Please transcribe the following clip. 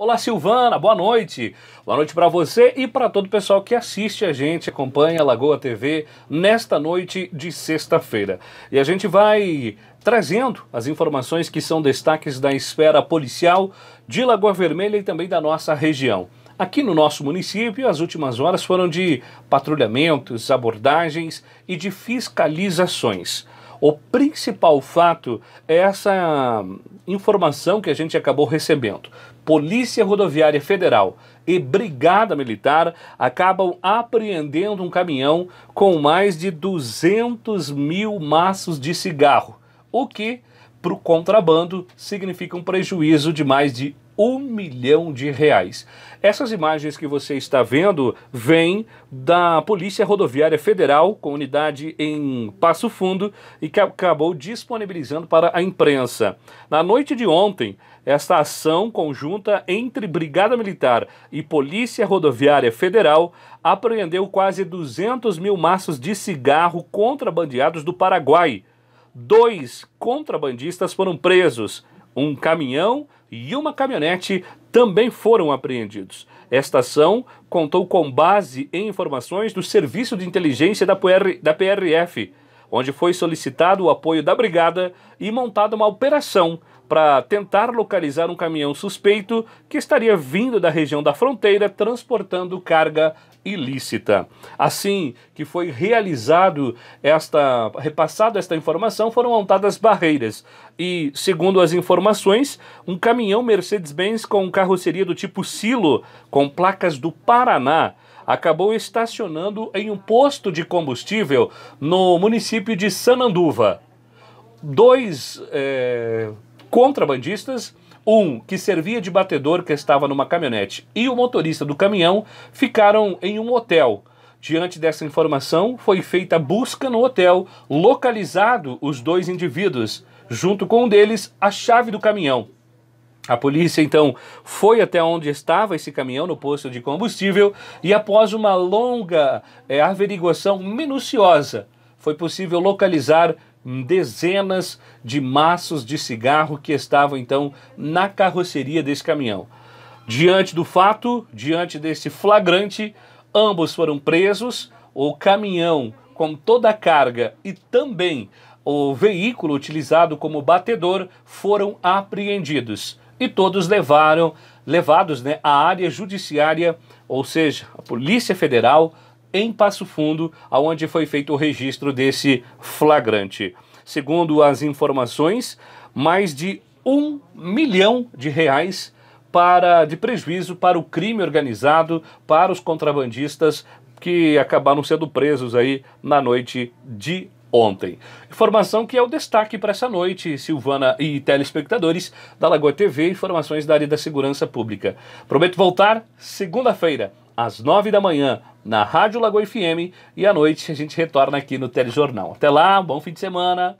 Olá Silvana, boa noite. Boa noite para você e para todo o pessoal que assiste a gente, acompanha a Lagoa TV nesta noite de sexta-feira. E a gente vai trazendo as informações que são destaques da esfera policial de Lagoa Vermelha e também da nossa região. Aqui no nosso município, as últimas horas foram de patrulhamentos, abordagens e de fiscalizações. O principal fato é essa informação que a gente acabou recebendo. Polícia Rodoviária Federal e Brigada Militar acabam apreendendo um caminhão com mais de 200 mil maços de cigarro, o que, para o contrabando, significa um prejuízo de mais de um milhão de reais. Essas imagens que você está vendo vêm da Polícia Rodoviária Federal, com unidade em Passo Fundo, e que acabou disponibilizando para a imprensa. Na noite de ontem, esta ação conjunta entre Brigada Militar e Polícia Rodoviária Federal apreendeu quase 200 mil maços de cigarro contrabandeados do Paraguai. Dois contrabandistas foram presos, um caminhão e uma caminhonete também foram apreendidos. Esta ação contou com base em informações do Serviço de Inteligência da, PR, da PRF, onde foi solicitado o apoio da Brigada e montada uma operação para tentar localizar um caminhão suspeito que estaria vindo da região da fronteira transportando carga ilícita. Assim que foi realizado esta repassado esta informação, foram montadas barreiras e, segundo as informações, um caminhão Mercedes-Benz com carroceria do tipo silo com placas do Paraná acabou estacionando em um posto de combustível no município de Sananduva. Dois eh, contrabandistas, um que servia de batedor que estava numa caminhonete e o motorista do caminhão ficaram em um hotel. Diante dessa informação, foi feita busca no hotel, localizado os dois indivíduos, junto com um deles a chave do caminhão. A polícia então foi até onde estava esse caminhão no posto de combustível e após uma longa é, averiguação minuciosa foi possível localizar dezenas de maços de cigarro que estavam então na carroceria desse caminhão. Diante do fato, diante desse flagrante, ambos foram presos. O caminhão com toda a carga e também o veículo utilizado como batedor foram apreendidos e todos levaram levados né, à área judiciária, ou seja, a Polícia Federal em Passo Fundo, aonde foi feito o registro desse flagrante. Segundo as informações, mais de um milhão de reais para, de prejuízo para o crime organizado, para os contrabandistas que acabaram sendo presos aí na noite de ontem. Informação que é o destaque para essa noite, Silvana e telespectadores da Lagoa TV, informações da área da segurança pública. Prometo voltar segunda-feira, às nove da manhã, na Rádio Lagoa FM e à noite a gente retorna aqui no Telejornal. Até lá, bom fim de semana.